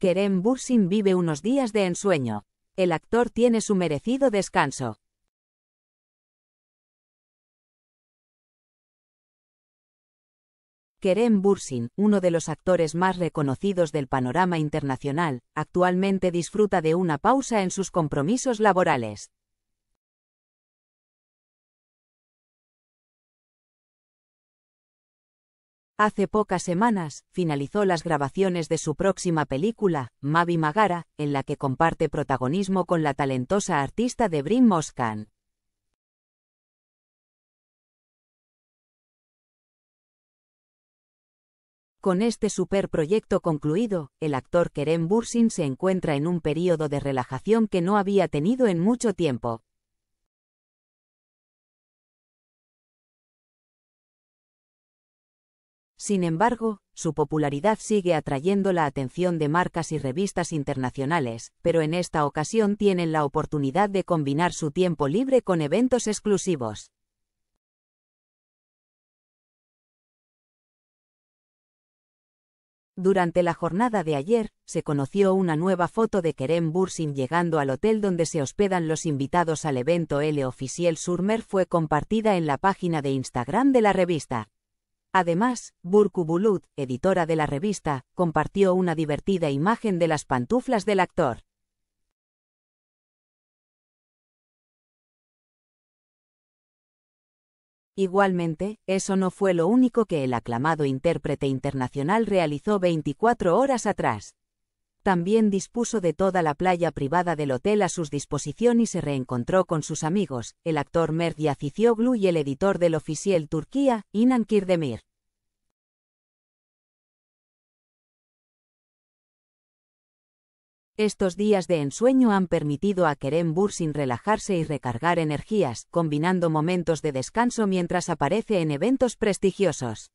Kerem Bursin vive unos días de ensueño. El actor tiene su merecido descanso. Kerem Bursin, uno de los actores más reconocidos del panorama internacional, actualmente disfruta de una pausa en sus compromisos laborales. Hace pocas semanas, finalizó las grabaciones de su próxima película, Mavi Magara, en la que comparte protagonismo con la talentosa artista de Brim Con este superproyecto concluido, el actor Kerem Bursin se encuentra en un período de relajación que no había tenido en mucho tiempo, Sin embargo, su popularidad sigue atrayendo la atención de marcas y revistas internacionales, pero en esta ocasión tienen la oportunidad de combinar su tiempo libre con eventos exclusivos. Durante la jornada de ayer, se conoció una nueva foto de Kerem Bursin llegando al hotel donde se hospedan los invitados al evento L oficial Surmer fue compartida en la página de Instagram de la revista. Además, Burku Bulut, editora de la revista, compartió una divertida imagen de las pantuflas del actor. Igualmente, eso no fue lo único que el aclamado intérprete internacional realizó 24 horas atrás. También dispuso de toda la playa privada del hotel a su disposición y se reencontró con sus amigos, el actor Merdi Yacicióglu y el editor del oficial Turquía, Inan Kirdemir. Estos días de ensueño han permitido a Kerem Bursin relajarse y recargar energías, combinando momentos de descanso mientras aparece en eventos prestigiosos.